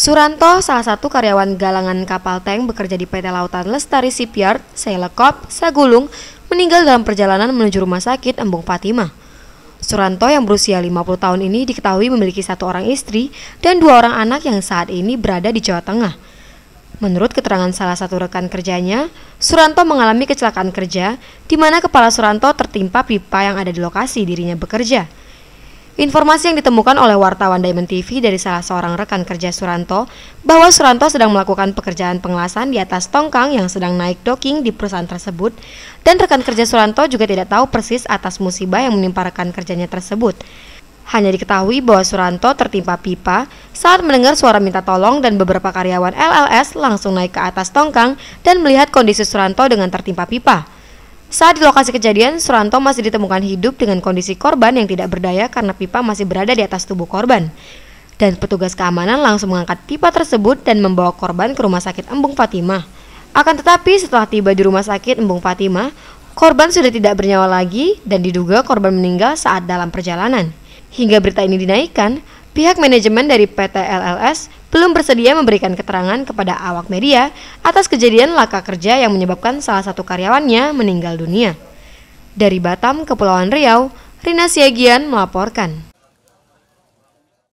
Suranto, salah satu karyawan galangan kapal tank bekerja di PT Lautan Lestari Shipyard, Selekop, Sagulung, meninggal dalam perjalanan menuju rumah sakit Embung Fatima. Suranto yang berusia 50 tahun ini diketahui memiliki satu orang istri dan dua orang anak yang saat ini berada di Jawa Tengah. Menurut keterangan salah satu rekan kerjanya, Suranto mengalami kecelakaan kerja di mana kepala Suranto tertimpa pipa yang ada di lokasi dirinya bekerja. Informasi yang ditemukan oleh wartawan Diamond TV dari salah seorang rekan kerja Suranto bahwa Suranto sedang melakukan pekerjaan pengelasan di atas tongkang yang sedang naik docking di perusahaan tersebut dan rekan kerja Suranto juga tidak tahu persis atas musibah yang menimpa rekan kerjanya tersebut. Hanya diketahui bahwa Suranto tertimpa pipa saat mendengar suara minta tolong dan beberapa karyawan LLS langsung naik ke atas tongkang dan melihat kondisi Suranto dengan tertimpa pipa. Saat di lokasi kejadian, Suranto masih ditemukan hidup dengan kondisi korban yang tidak berdaya karena pipa masih berada di atas tubuh korban. Dan petugas keamanan langsung mengangkat pipa tersebut dan membawa korban ke rumah sakit Embung Fatimah. Akan tetapi setelah tiba di rumah sakit Embung Fatimah, korban sudah tidak bernyawa lagi dan diduga korban meninggal saat dalam perjalanan. Hingga berita ini dinaikkan, Pihak manajemen dari PT LLS belum bersedia memberikan keterangan kepada awak media atas kejadian laka kerja yang menyebabkan salah satu karyawannya meninggal dunia. Dari Batam, Kepulauan Riau, Rina Siagian melaporkan.